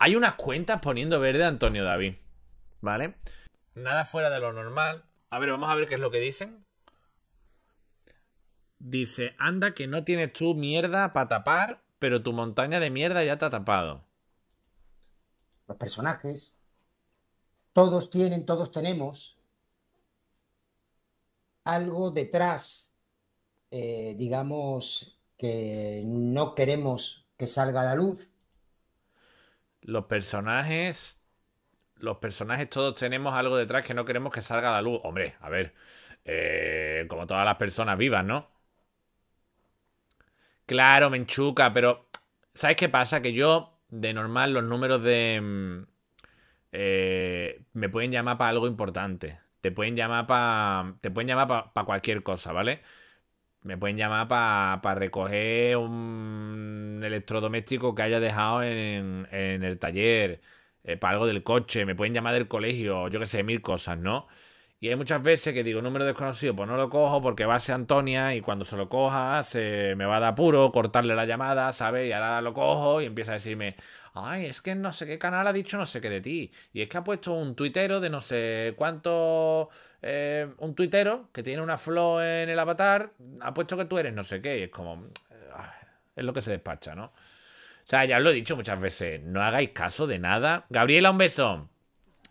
Hay unas cuentas poniendo verde a Antonio David. ¿Vale? Nada fuera de lo normal. A ver, vamos a ver qué es lo que dicen. Dice, anda que no tienes tu mierda para tapar, pero tu montaña de mierda ya te ha tapado. Los personajes. Todos tienen, todos tenemos algo detrás, eh, digamos, que no queremos que salga la luz los personajes, los personajes todos tenemos algo detrás que no queremos que salga a la luz. Hombre, a ver, eh, como todas las personas vivas, ¿no? Claro, me enchuca, pero ¿sabes qué pasa? Que yo, de normal, los números de... Mm, eh, me pueden llamar para algo importante. Te pueden llamar para... Te pueden llamar para cualquier cosa, ¿vale? vale me pueden llamar para recoger un electrodoméstico que haya dejado en, el taller, eh, para algo del coche, me pueden llamar del colegio, yo que sé, mil cosas, ¿no? Y hay muchas veces que digo, número desconocido, pues no lo cojo porque va a ser Antonia y cuando se lo coja se me va a dar apuro cortarle la llamada, ¿sabes? Y ahora lo cojo y empieza a decirme, ay, es que no sé qué canal ha dicho no sé qué de ti. Y es que ha puesto un tuitero de no sé cuánto... Eh, un tuitero que tiene una flow en el avatar, ha puesto que tú eres no sé qué, y es como. Eh, ah, es lo que se despacha, ¿no? O sea, ya os lo he dicho muchas veces, no hagáis caso de nada. Gabriela, un beso.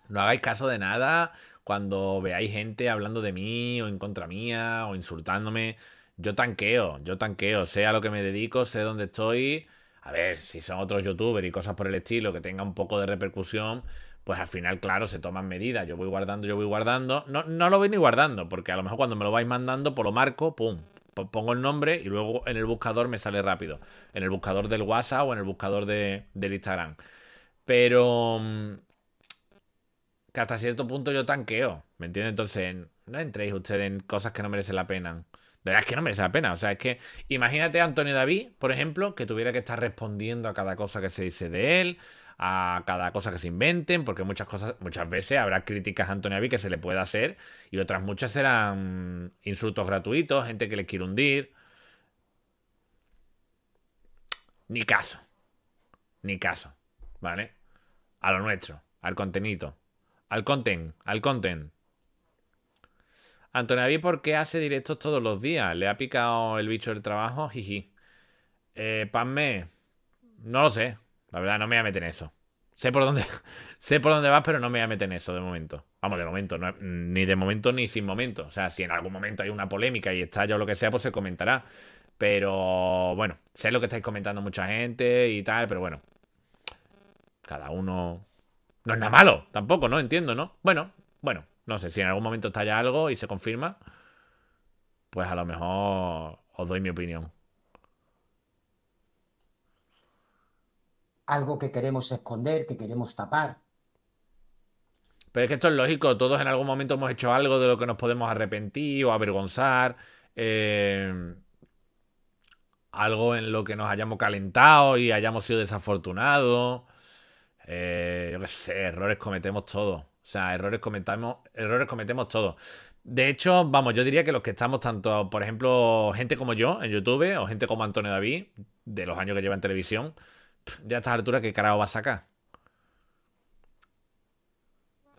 No hagáis caso de nada cuando veáis gente hablando de mí o en contra mía o insultándome. Yo tanqueo, yo tanqueo, sé a lo que me dedico, sé dónde estoy. A ver, si son otros youtubers y cosas por el estilo que tengan un poco de repercusión, pues al final, claro, se toman medidas. Yo voy guardando, yo voy guardando. No, lo voy ni guardando, porque a lo mejor cuando me lo vais mandando, por pues lo marco, pum, pongo el nombre y luego en el buscador me sale rápido. En el buscador del WhatsApp o en el buscador de, del Instagram. Pero mm, que hasta cierto punto yo tanqueo, ¿me entiendes? Entonces, no entréis ustedes en cosas que no merecen la pena. De verdad es que no merece la pena. O sea, es que imagínate a Antonio David, por ejemplo, que tuviera que estar respondiendo a cada cosa que se dice de él, a cada cosa que se inventen, porque muchas cosas, muchas veces habrá críticas a Antonio que se le pueda hacer y otras muchas serán insultos gratuitos, gente que le quiere hundir. Ni caso. Ni caso. ¿Vale? A lo nuestro, al contenido. Al content, al content. Antonio ¿por qué hace directos todos los días? ¿Le ha picado el bicho del trabajo? Jiji. Eh, Panme, no lo sé. La verdad, no me voy a meter en eso. Sé por dónde, sé por dónde vas, pero no me voy a meter en eso de momento. Vamos, de momento, ni de momento ni sin momento. O sea, si en algún momento hay una polémica y estalla o lo que sea, pues se comentará. Pero bueno, sé lo que estáis comentando mucha gente y tal, pero bueno. Cada uno. No es nada malo, tampoco, ¿no? Entiendo, ¿no? Bueno, bueno, no sé, si en algún momento estalla algo y se confirma, pues a lo mejor os doy mi opinión. algo que queremos esconder, que queremos tapar. Pero es que esto es lógico, todos en algún momento hemos hecho algo de lo que nos podemos arrepentir o avergonzar, eh, algo en lo que nos hayamos calentado y hayamos sido desafortunados. Eh, yo qué sé, errores cometemos todos. O sea, errores cometemos, errores cometemos todos. De hecho, vamos, yo diría que los que estamos tanto, por ejemplo, gente como yo en YouTube o gente como Antonio David, de los años que lleva en televisión, ya a Artura, ¿qué carajo va a sacar?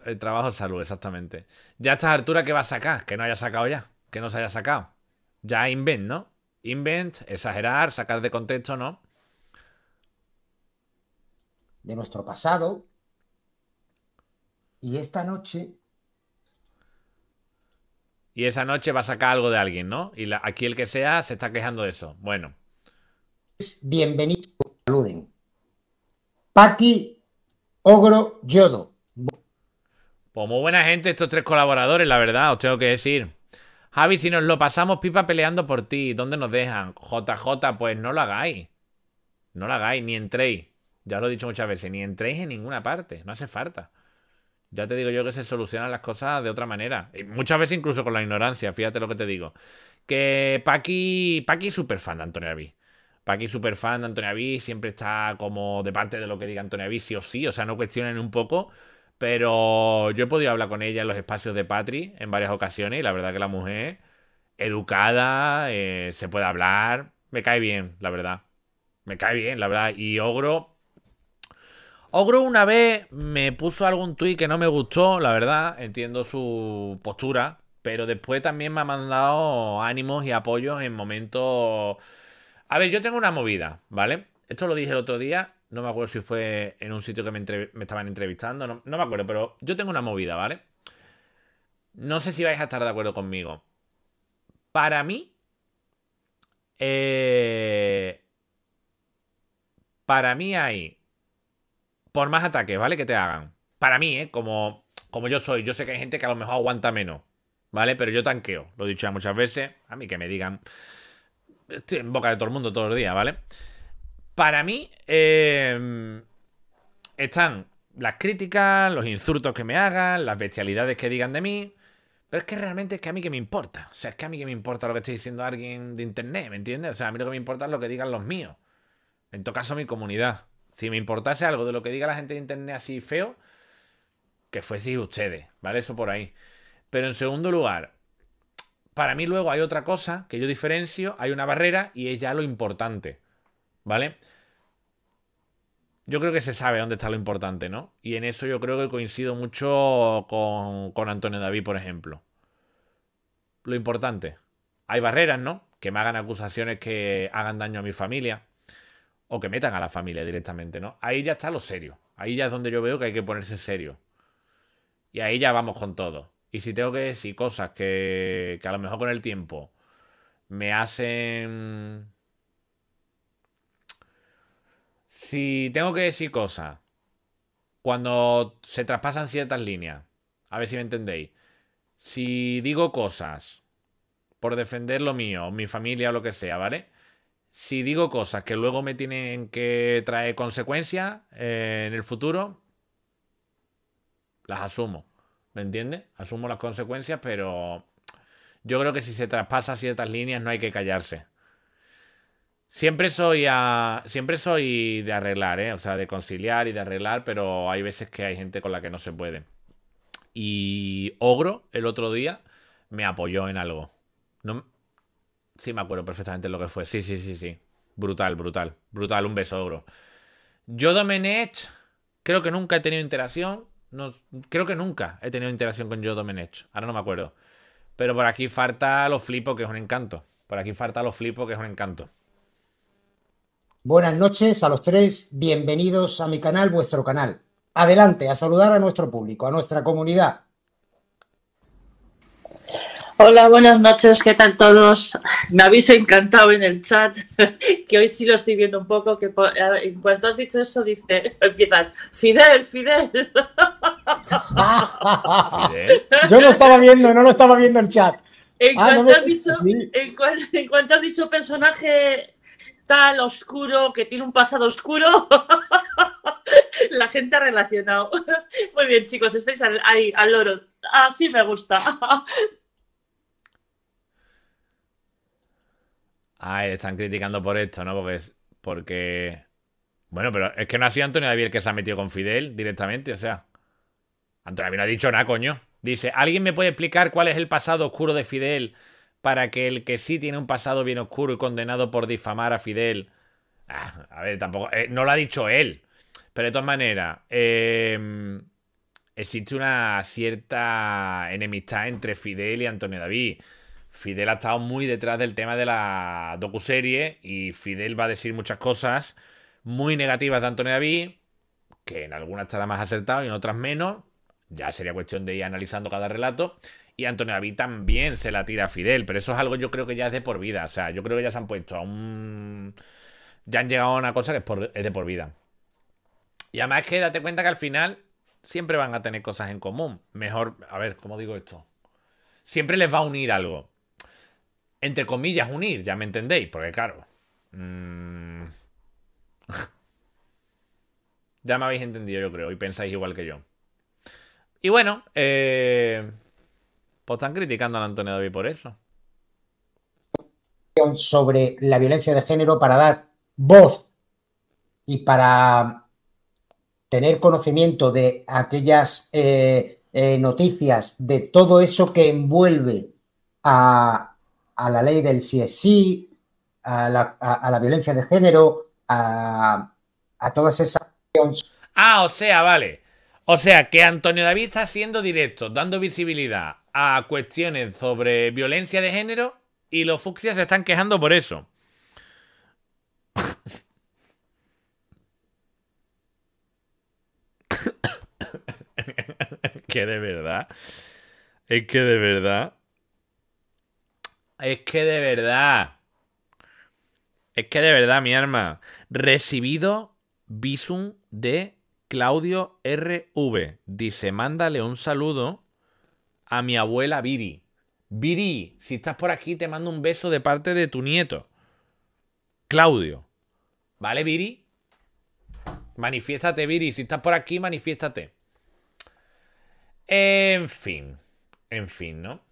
El trabajo salud, exactamente. Ya a Artura, ¿qué va a sacar? Que no haya sacado ya. Que no se haya sacado. Ya invent, ¿no? Invent, exagerar, sacar de contexto, ¿no? De nuestro pasado. Y esta noche. Y esa noche va a sacar algo de alguien, ¿no? Y aquí el que sea se está quejando de eso. Bueno. Bienvenido Paqui, Ogro, Yodo. Pues muy buena gente estos tres colaboradores, la verdad, os tengo que decir. Javi, si nos lo pasamos pipa peleando por ti, ¿dónde nos dejan? JJ, pues no lo hagáis. No lo hagáis, ni entréis. Ya lo he dicho muchas veces, ni entréis en ninguna parte, no hace falta. Ya te digo yo que se solucionan las cosas de otra manera. Y muchas veces incluso con la ignorancia, fíjate lo que te digo. Que Paqui, Paqui es súper fan de Antonio Avi. Paqui, súper fan de Antonia Avis, siempre está como de parte de lo que diga Antonia Avis, sí o sí, o sea, no cuestionen un poco. Pero yo he podido hablar con ella en los espacios de Patri en varias ocasiones y la verdad que la mujer, educada, eh, se puede hablar, me cae bien, la verdad. Me cae bien, la verdad. Y Ogro, Ogro una vez me puso algún tuit que no me gustó, la verdad, entiendo su postura, pero después también me ha mandado ánimos y apoyos en momentos a ver, yo tengo una movida, ¿vale? Esto lo dije el otro día, no me acuerdo si fue en un sitio que me, estaban entrevistando, no, me acuerdo, pero yo tengo una movida, ¿vale? No sé si vais a estar de acuerdo conmigo. Para mí, eh, para mí hay, por más ataques, ¿vale? Que te hagan. Para mí, ¿eh? Como, como yo soy, yo sé que hay gente que a lo mejor aguanta menos, ¿vale? Pero yo tanqueo, lo he dicho ya muchas veces, a mí que me digan estoy en boca de todo el mundo todos los días, ¿vale? Para mí em, están las críticas, los insultos que me hagan, las bestialidades que digan de mí. Pero es que realmente es que a mí que me importa. O sea, es que a mí que me importa lo que esté diciendo alguien de internet, ¿me entiendes? O sea, a mí lo que me importa es lo que digan los míos. En todo caso, mi comunidad. Si me importase algo de lo que diga la gente de internet así feo, que fuese ustedes, ¿vale? Eso por ahí. Pero en segundo lugar, para mí luego hay otra cosa que yo diferencio, hay una barrera y es ya lo importante, ¿vale? Yo creo que se sabe dónde está lo importante, ¿no? Y en eso yo creo que coincido mucho con, Antonio David, por ejemplo. Lo importante. Hay barreras, ¿no? Que me hagan acusaciones que hagan daño a mi familia o que metan a la familia directamente, ¿no? Ahí ya está lo serio. Ahí ya es donde yo veo que hay que ponerse serio. Y ahí ya vamos con todo. Y si tengo que decir cosas que, que a lo mejor con el tiempo me hacen... Si tengo que decir cosas cuando se traspasan ciertas líneas, a ver si me entendéis. Si digo cosas por defender lo mío, mi familia o lo que sea, ¿vale? Si digo cosas que luego me tienen que traer consecuencias eh, en el futuro, las asumo. ¿Me entiendes? Asumo las consecuencias, pero yo creo que si se traspasa ciertas líneas no hay que callarse. Siempre soy, a, siempre soy de arreglar, ¿eh? o sea, de conciliar y de arreglar, pero hay veces que hay gente con la que no se puede. Y Ogro, el otro día, me apoyó en algo. No, sí, me acuerdo perfectamente lo que fue. Sí, sí, sí, sí. Brutal, brutal. Brutal, un beso, Ogro. Yo, Domenech, creo que nunca he tenido interacción creo que nunca he tenido interacción con Joe Domenech. Ahora no me acuerdo. Pero por aquí falta los flipos, que es un encanto. Por aquí falta los flipos, que es un encanto. Buenas noches a los tres. Bienvenidos a mi canal, vuestro canal. Adelante, a saludar a nuestro público, a nuestra comunidad. Hola, buenas noches, ¿qué tal todos? Me habéis encantado en el chat, que hoy sí lo estoy viendo un poco, que en cuanto has dicho eso, dice, empiezan, Fidel, Fidel. Fidel. Yo lo estaba viendo, no lo estaba viendo el chat. En, cuanto, has dicho, personaje tal, oscuro, que tiene un pasado oscuro, la gente ha relacionado. Muy bien, chicos, estáis ahí, al loro. Así me gusta. Ah, están criticando por esto, ¿no? Porque, porque... Bueno, pero es que no ha sido Antonio David el que se ha metido con Fidel directamente, o sea... Antonio David no ha dicho nada, coño. Dice, ¿alguien me puede explicar cuál es el pasado oscuro de Fidel para que el que sí tiene un pasado bien oscuro y condenado por difamar a Fidel... Ah, a ver, tampoco... Eh, no lo ha dicho él. Pero de todas maneras, em, existe una cierta enemistad entre Fidel y Antonio David. Fidel ha estado muy detrás del tema de la docuserie y Fidel va a decir muchas cosas muy negativas de Antonio David, que en algunas estará más acertado y en otras menos. Ya sería cuestión de ir analizando cada relato. Y Antonio David también se la tira a Fidel, pero eso es algo yo creo que ya es de por vida. O sea, yo creo que ya se han puesto a un... Ya han llegado a una cosa que es, de por vida. Y además que date cuenta que al final siempre van a tener cosas en común. Mejor, a ver, ¿cómo digo esto? Siempre les va a unir algo entre comillas, unir, ya me entendéis, porque claro. Mm, ya me habéis entendido, yo creo, y pensáis igual que yo. Y bueno, eh, pues están criticando a Antonio David por eso. Sobre la violencia de género para dar voz y para tener conocimiento de aquellas eh, eh, noticias, de todo eso que envuelve a, a la ley del sí es sí, a la, violencia de género, a, todas esas... Ah, o sea, vale. O sea, que Antonio David está siendo directo, dando visibilidad a cuestiones sobre violencia de género y los fucsias se están quejando por eso. que de verdad. Es que de verdad es que de verdad. Es que de verdad, mi arma. Recibido visum de Claudio RV. Dice, mándale un saludo a mi abuela Viri. Viri, si estás por aquí, te mando un beso de parte de tu nieto. Claudio. ¿Vale, Viri? Manifiéstate, Viri. Si estás por aquí, manifiéstate. En fin. En fin, ¿no?